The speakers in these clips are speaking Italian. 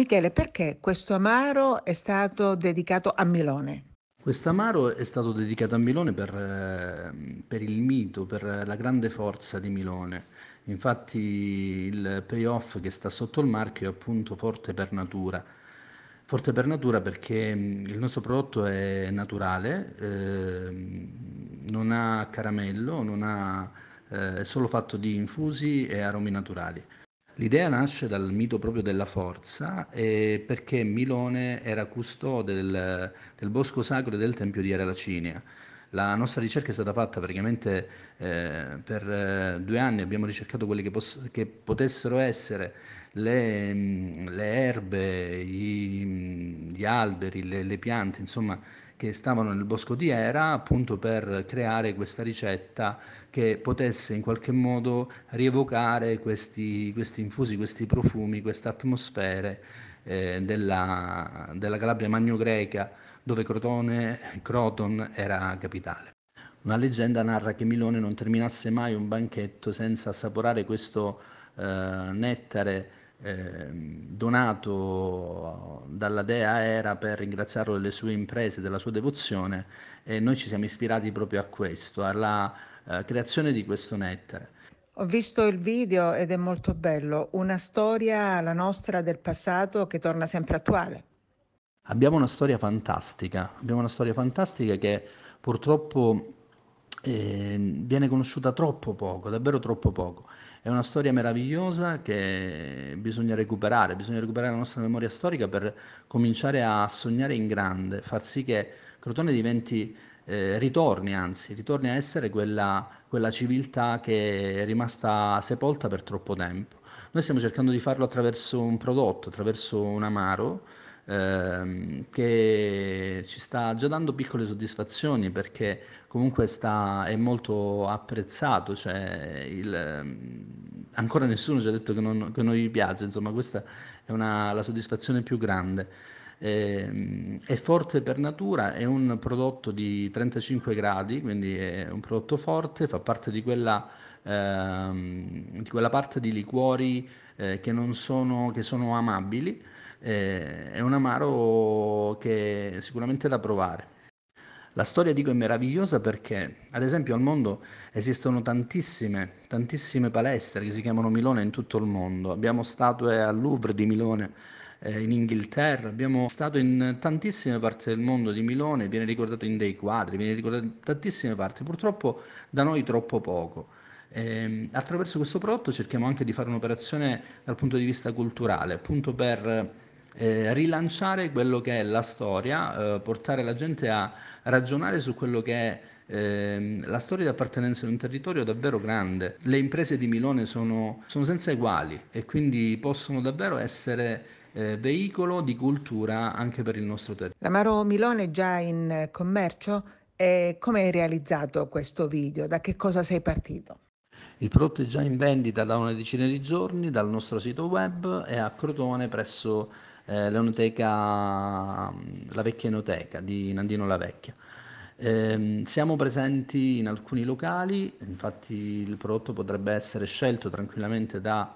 Michele, perché questo amaro è stato dedicato a Milone? Quest'amaro è stato dedicato a Milone per, eh, per, il mito, per la grande forza di Milone. Infatti il payoff che sta sotto il marchio è appunto forte per natura. Forte per natura perché mm, il nostro prodotto è naturale, eh, non ha caramello, non ha, eh, è solo fatto di infusi e aromi naturali. L'idea nasce dal mito proprio della forza, eh, perché Milone era custode del, del, bosco sacro e del Tempio di Aralacinia. La nostra ricerca è stata fatta praticamente eh, per eh, due anni, abbiamo ricercato quelle che, che potessero essere le, mm, le erbe, gli, mm, gli alberi, le, le piante, insomma che stavano nel bosco di Era appunto per creare questa ricetta che potesse in qualche modo rievocare questi, questi infusi, questi profumi, queste atmosfere eh, della, della, Calabria magno-greca dove Crotone, Croton era capitale. Una leggenda narra che Milone non terminasse mai un banchetto senza assaporare questo eh, nettare Ehm, donato dalla dea Era per ringraziarlo delle sue imprese, della sua devozione e noi ci siamo ispirati proprio a questo, alla eh, creazione di questo nettare. Ho visto il video ed è molto bello, una storia, la nostra del passato, che torna sempre attuale. Abbiamo una storia fantastica, abbiamo una storia fantastica che purtroppo eh, viene conosciuta troppo poco, davvero troppo poco. È una storia meravigliosa che bisogna recuperare, bisogna recuperare la nostra memoria storica per cominciare a sognare in grande, far sì che Crotone diventi, eh, ritorni anzi, ritorni a essere quella, quella civiltà che è rimasta sepolta per troppo tempo. Noi stiamo cercando di farlo attraverso un prodotto, attraverso un amaro, ehm, che ci sta già dando piccole soddisfazioni perché comunque sta, è molto apprezzato, cioè il, ehm, ancora nessuno ci ha detto che non, che non, gli piace, insomma questa è una, la soddisfazione più grande ehm, è forte per natura, è un prodotto di 35 gradi, quindi è un prodotto forte, fa parte di quella, ehm, di quella parte di liquori eh, che, sono, che sono amabili eh, è un amaro che è sicuramente da provare. La storia, dico, è meravigliosa perché, ad esempio, al mondo esistono tantissime, tantissime palestre che si chiamano Milone in tutto il mondo. Abbiamo statue al Louvre di Milone, eh, in Inghilterra, abbiamo stato in tantissime parti del mondo di Milone, viene ricordato in dei quadri, viene ricordato in tantissime parti, purtroppo da noi troppo poco. E, ehm, attraverso questo prodotto cerchiamo anche di fare un'operazione dal punto di vista culturale, appunto per eh, rilanciare quello che è la storia, eh, portare la gente a ragionare su quello che è ehm, la storia di appartenenza di un territorio davvero grande. Le imprese di Milone sono, sono senza eguali e quindi possono davvero essere eh, veicolo di cultura anche per il nostro territorio. L'amaro Milone è già in commercio? E come hai realizzato questo video? Da che cosa sei partito? Il prodotto è già in vendita da una decina di giorni dal nostro sito web e a Crotone presso eh, l'enoteca, mm, la vecchia enoteca di Nandino La Vecchia. Eh, siamo presenti in alcuni locali, infatti il prodotto potrebbe essere scelto tranquillamente dai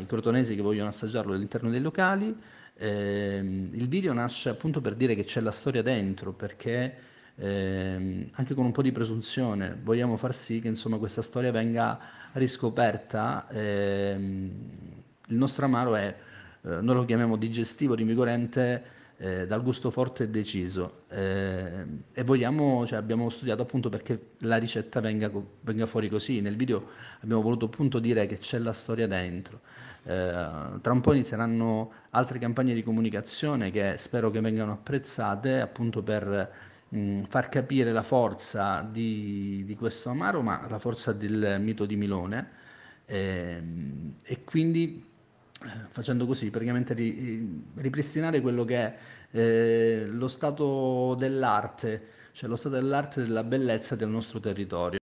eh, crotonesi che vogliono assaggiarlo all'interno dei locali. Eh, il video nasce appunto per dire che c'è la storia dentro, perché eh, anche con un po' di presunzione vogliamo far sì che insomma, questa storia venga riscoperta. Ehm, il nostro amaro è eh, noi lo chiamiamo digestivo, rinvigorente, eh, dal gusto forte e deciso. Eh, e vogliamo, cioè abbiamo studiato appunto perché la ricetta venga, venga, fuori così. Nel video abbiamo voluto appunto dire che c'è la storia dentro. Eh, tra un po' inizieranno altre campagne di comunicazione che spero che vengano apprezzate appunto per mh, mm, far capire la forza di, di, questo amaro, ma la forza del mito di Milone. Ehm, e quindi facendo così praticamente ripristinare quello che è eh, lo stato dell'arte, cioè lo stato dell'arte della bellezza del nostro territorio.